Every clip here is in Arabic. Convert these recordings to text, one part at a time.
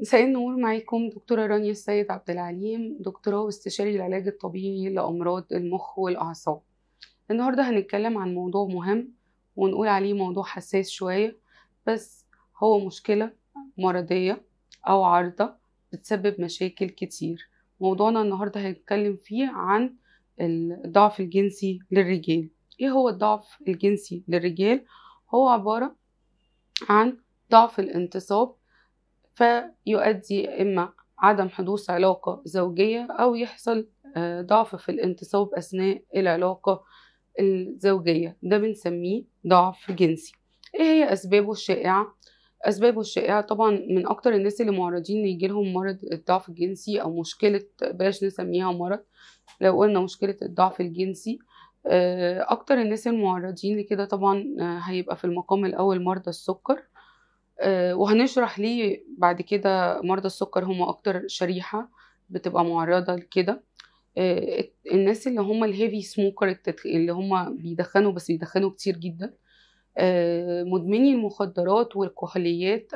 مساء النور معاكم دكتورة رانيا السيد عبد العليم دكتوراه واستشاري العلاج الطبيعي لأمراض المخ والأعصاب النهاردة هنتكلم عن موضوع مهم ونقول عليه موضوع حساس شوية بس هو مشكلة مرضية أو عارضة بتسبب مشاكل كتير موضوعنا النهاردة هنتكلم فيه عن الضعف الجنسي للرجال ايه هو الضعف الجنسي للرجال هو عبارة عن ضعف الانتصاب فيؤدي إما عدم حدوث علاقة زوجية أو يحصل آه، ضعف في الانتصاب أثناء العلاقة الزوجية ده بنسميه ضعف جنسي إيه هي أسبابه الشائعة؟ أسبابه الشائعة طبعا من أكتر الناس اللي معرضين يجيلهم مرض الضعف الجنسي أو مشكلة بلاش نسميها مرض لو قلنا مشكلة الضعف الجنسي آه، أكتر الناس المعرضين لكده طبعا آه، هيبقى في المقام الأول مرضى السكر آه، وهنشرح ليه بعد كده مرضى السكر هم اكتر شريحه بتبقى معرضه لكده آه، الناس اللي هم الهيفي سموكر اللي هم بيدخنوا بس بيدخنوا كتير جدا آه، مدمني المخدرات والكحوليات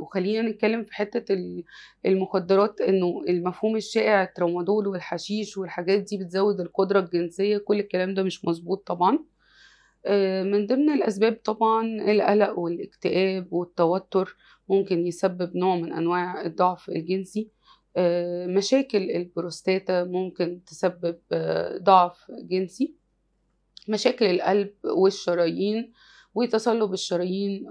وخلينا نتكلم في حته المخدرات انه المفهوم الشائع الترامادول والحشيش والحاجات دي بتزود القدره الجنسيه كل الكلام ده مش مظبوط طبعا آه، من ضمن الأسباب طبعا القلق والاكتئاب والتوتر ممكن يسبب نوع من أنواع الضعف الجنسي آه، مشاكل البروستاتا ممكن تسبب آه، ضعف جنسي مشاكل القلب والشرايين وتصلب الشرايين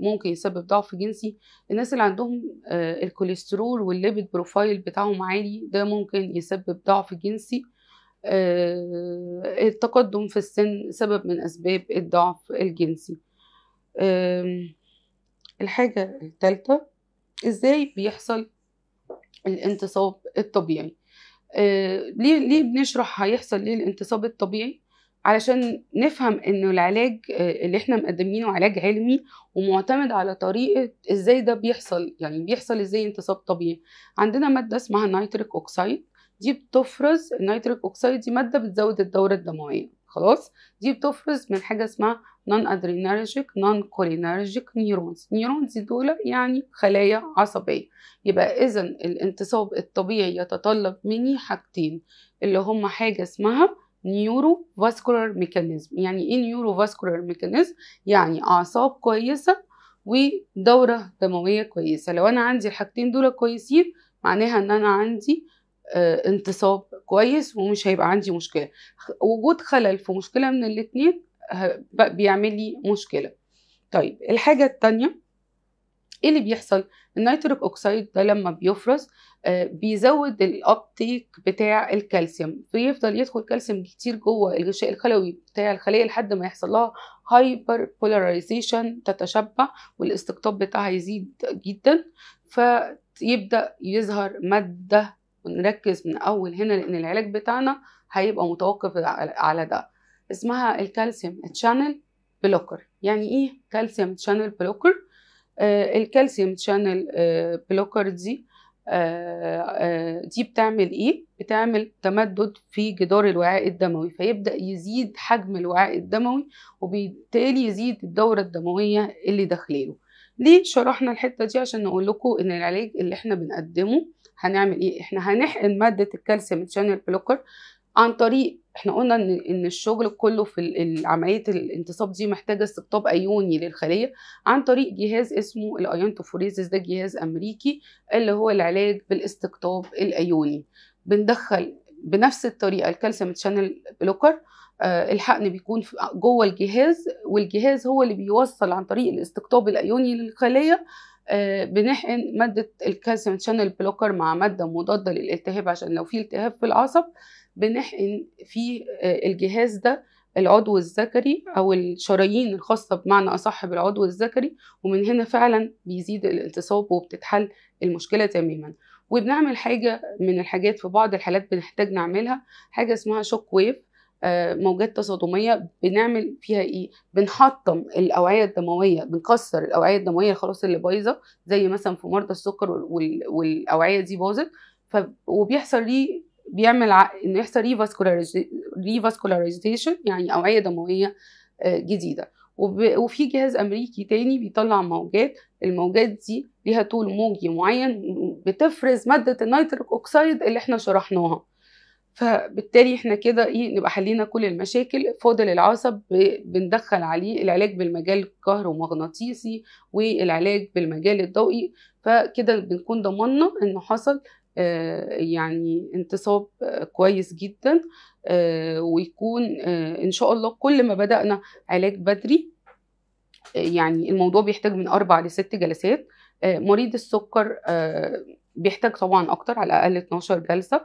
ممكن يسبب ضعف جنسي الناس اللي عندهم الكوليسترول والليبيد بروفايل بتاعهم عالي ده ممكن يسبب ضعف جنسي آه، التقدم في السن سبب من أسباب الضعف الجنسي الحاجة الثالثة إزاي بيحصل الانتصاب الطبيعي آه، ليه ليه بنشرح هيحصل ليه الانتصاب الطبيعي علشان نفهم انه العلاج آه، اللي احنا مقدمينه علاج علمي ومعتمد على طريقه ازاي ده بيحصل يعني بيحصل ازاي انتصاب طبيعي عندنا ماده اسمها نيتريك اوكسيد دي بتفرز النيتريك اوكسيد دي ماده بتزود الدوره الدمويه خلاص دي بتفرز من حاجه اسمها نون ادرينرجيك نون كولينرجيك نيرونز نيرونز دول يعني خلايا عصبيه يبقى اذا الانتصاب الطبيعي يتطلب مني حاجتين اللي هما حاجه اسمها نيورو فاسكولار ميكانيزم يعني ايه نيورو فاسكولار ميكانيزم يعني اعصاب كويسه ودوره دمويه كويسه لو انا عندي الحاجتين دول كويسين معناها ان انا عندي آه، انتصاب كويس ومش هيبقى عندي مشكله وجود خلل في مشكله من الاثنين بيعمل لي مشكله طيب الحاجه الثانيه ايه اللي بيحصل النيتريك اوكسيد ده لما بيفرز آه، بيزود الابتيك بتاع الكالسيوم بيفضل يدخل كالسيوم كتير جوه الغشاء الخلوي بتاع الخليه لحد ما يحصل لها هايبر بولاريزيشن تتشبع والاستقطاب بتاعها يزيد جدا فيبدا يظهر ماده ونركز من اول هنا لان العلاج بتاعنا هيبقى متوقف على ده اسمها الكالسيوم تشانل بلوكر يعني ايه كالسيوم تشانل بلوكر آه الكالسيوم تشانل آه بلوكر دي آه،, آه دي بتعمل ايه بتعمل تمدد في جدار الوعاء الدموي فيبدا يزيد حجم الوعاء الدموي وبالتالي يزيد الدوره الدمويه اللي داخله ليه شرحنا الحته دي عشان نقول لكم ان العلاج اللي احنا بنقدمه هنعمل ايه احنا هنحقن ماده الكالسيوم تشانل بلوكر عن طريق احنا قلنا ان ان الشغل كله في عمليه الانتصاب دي محتاجه استقطاب ايوني للخليه عن طريق جهاز اسمه الايونتوفوريزيس ده جهاز امريكي اللي هو العلاج بالاستقطاب الايوني بندخل بنفس الطريقه الكالسيوم تشانل بلوكر آه، الحقن بيكون آه، جوه الجهاز والجهاز هو اللي بيوصل عن طريق الاستقطاب الايوني للخليه آه، بنحقن ماده الكالسيوم شانل بلوكر مع ماده مضاده للالتهاب عشان لو في التهاب في العصب بنحقن في الجهاز ده العضو الذكري او الشرايين الخاصه بمعنى اصح بالعضو الذكري ومن هنا فعلا بيزيد الانتصاب وبتتحل المشكله تماما وبنعمل حاجه من الحاجات في بعض الحالات بنحتاج نعملها حاجه اسمها شوك ويف آه، موجات تصادميه بنعمل فيها ايه؟ بنحطم الاوعيه الدمويه بنكسر الاوعيه الدمويه خلاص اللي بايظه زي مثلا في مرضى السكر والاوعيه دي باظت ف... وبيحصل ليه بيعمل انه يحصل ريفاسكولاريزيشن يعني اوعيه دمويه آه، جديده وفي جهاز امريكي تاني بيطلع موجات الموجات دي ليها طول موجي معين بتفرز ماده النيتريك اوكسيد اللي احنا شرحناها فبالتالي احنا كده ايه نبقى حلينا كل المشاكل فاضل العصب بندخل عليه العلاج بالمجال الكهرومغناطيسي والعلاج بالمجال الضوئي فكده بنكون ضمنا انه حصل آه، يعني انتصاب آه، كويس جدا آه، ويكون ان شاء الله كل ما بدأنا علاج بدري يعني الموضوع بيحتاج من أربع لست جلسات مريض السكر بيحتاج طبعا أكتر على الأقل 12 جلسة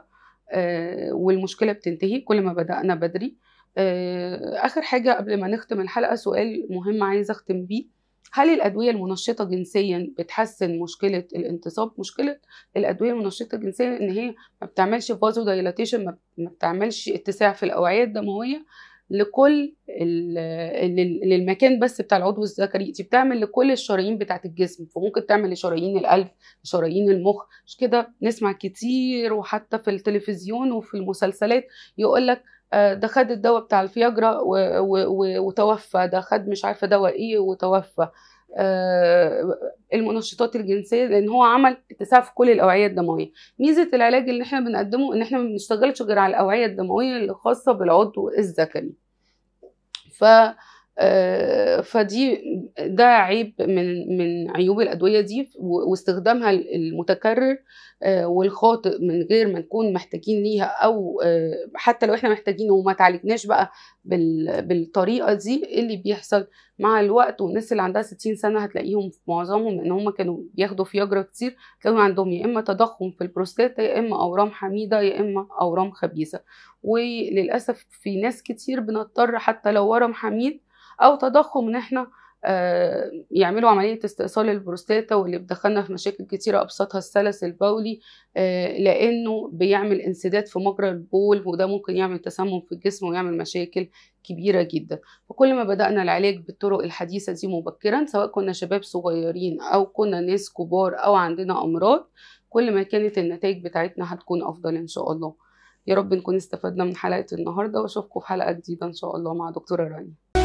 آه، والمشكله بتنتهي كل ما بدانا بدري آه، اخر حاجه قبل ما نختم الحلقه سؤال مهم عايزه اختم بيه هل الأدوية المنشطة جنسيا بتحسن مشكلة الانتصاب؟ مشكلة الأدوية المنشطة جنسيا إن هي ما بتعملش فازو دايلاتيشن ما بتعملش اتساع في الأوعية الدموية لكل للمكان بس بتاع العضو الذكري دي بتعمل لكل الشرايين بتاعت الجسم فممكن تعمل لشرايين القلب شرايين المخ مش كده نسمع كتير وحتى في التلفزيون وفي المسلسلات يقول لك آه، ده خد الدواء بتاع الفياجرا وتوفى ده خد مش عارفه دواء ايه وتوفى آه، المنشطات الجنسيه لان هو عمل اتساع في كل الاوعيه الدمويه ميزه العلاج اللي احنا بنقدمه ان احنا ما بنشتغلش غير على الاوعيه الدمويه الخاصه بالعضو الذكري ف آه، فدي ده عيب من من عيوب الادويه دي واستخدامها المتكرر آه، والخاطئ من غير ما نكون محتاجين ليها او آه، حتى لو احنا محتاجين وما تعالجناش بقى بالطريقه دي اللي بيحصل مع الوقت والناس اللي عندها 60 سنه هتلاقيهم معظمهم ان هم كانوا بياخدوا فياجرا كتير كانوا عندهم يا اما تضخم في البروستاتا يا اما اورام حميده يا اما اورام خبيثه وللاسف في ناس كتير بنضطر حتى لو ورم حميد او تضخم ان احنا آه، يعملوا عملية استئصال البروستاتا واللي بتدخلنا في مشاكل كتيرة أبسطها السلس البولي آه، لأنه بيعمل انسداد في مجرى البول وده ممكن يعمل تسمم في الجسم ويعمل مشاكل كبيرة جدا فكل ما بدأنا العلاج بالطرق الحديثة دي مبكرا سواء كنا شباب صغيرين أو كنا ناس كبار أو عندنا أمراض كل ما كانت النتائج بتاعتنا هتكون أفضل إن شاء الله يا رب نكون استفدنا من حلقة النهاردة وأشوفكم في حلقة جديدة إن شاء الله مع دكتورة رانيا